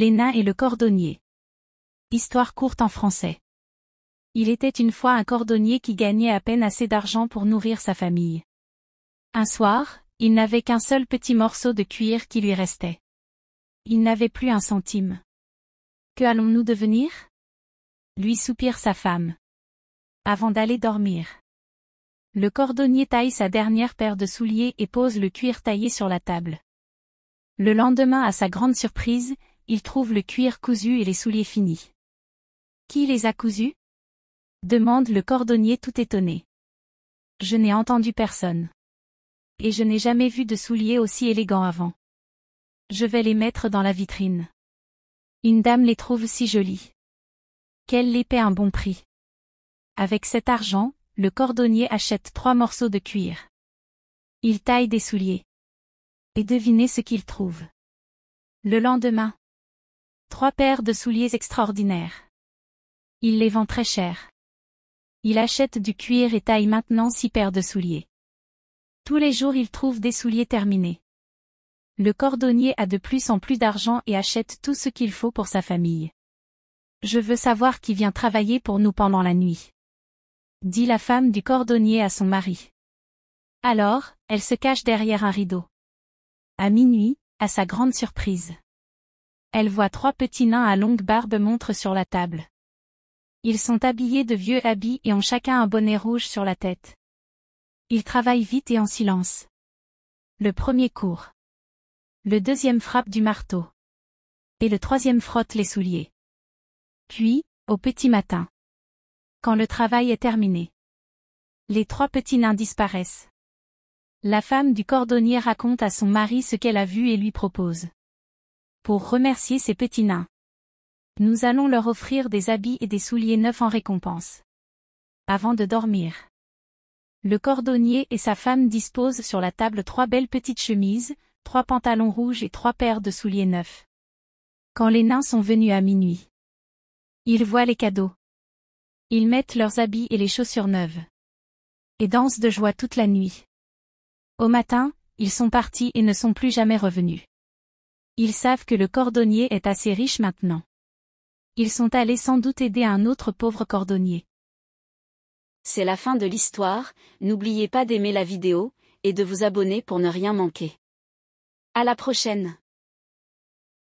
nains et le cordonnier. Histoire courte en français. Il était une fois un cordonnier qui gagnait à peine assez d'argent pour nourrir sa famille. Un soir, il n'avait qu'un seul petit morceau de cuir qui lui restait. Il n'avait plus un centime. Que allons-nous devenir lui soupire sa femme. Avant d'aller dormir. Le cordonnier taille sa dernière paire de souliers et pose le cuir taillé sur la table. Le lendemain à sa grande surprise, il trouve le cuir cousu et les souliers finis. Qui les a cousus demande le cordonnier tout étonné. Je n'ai entendu personne. Et je n'ai jamais vu de souliers aussi élégants avant. Je vais les mettre dans la vitrine. Une dame les trouve si jolis. Qu'elle les paie un bon prix. Avec cet argent, le cordonnier achète trois morceaux de cuir. Il taille des souliers. Et devinez ce qu'il trouve. Le lendemain, Trois paires de souliers extraordinaires. Il les vend très cher. Il achète du cuir et taille maintenant six paires de souliers. Tous les jours il trouve des souliers terminés. Le cordonnier a de plus en plus d'argent et achète tout ce qu'il faut pour sa famille. Je veux savoir qui vient travailler pour nous pendant la nuit. Dit la femme du cordonnier à son mari. Alors, elle se cache derrière un rideau. À minuit, à sa grande surprise. Elle voit trois petits nains à longue barbe montre sur la table. Ils sont habillés de vieux habits et ont chacun un bonnet rouge sur la tête. Ils travaillent vite et en silence. Le premier court. Le deuxième frappe du marteau. Et le troisième frotte les souliers. Puis, au petit matin. Quand le travail est terminé. Les trois petits nains disparaissent. La femme du cordonnier raconte à son mari ce qu'elle a vu et lui propose pour remercier ces petits nains. Nous allons leur offrir des habits et des souliers neufs en récompense. Avant de dormir. Le cordonnier et sa femme disposent sur la table trois belles petites chemises, trois pantalons rouges et trois paires de souliers neufs. Quand les nains sont venus à minuit, ils voient les cadeaux. Ils mettent leurs habits et les chaussures neuves. Et dansent de joie toute la nuit. Au matin, ils sont partis et ne sont plus jamais revenus. Ils savent que le cordonnier est assez riche maintenant. Ils sont allés sans doute aider un autre pauvre cordonnier. C'est la fin de l'histoire, n'oubliez pas d'aimer la vidéo, et de vous abonner pour ne rien manquer. À la prochaine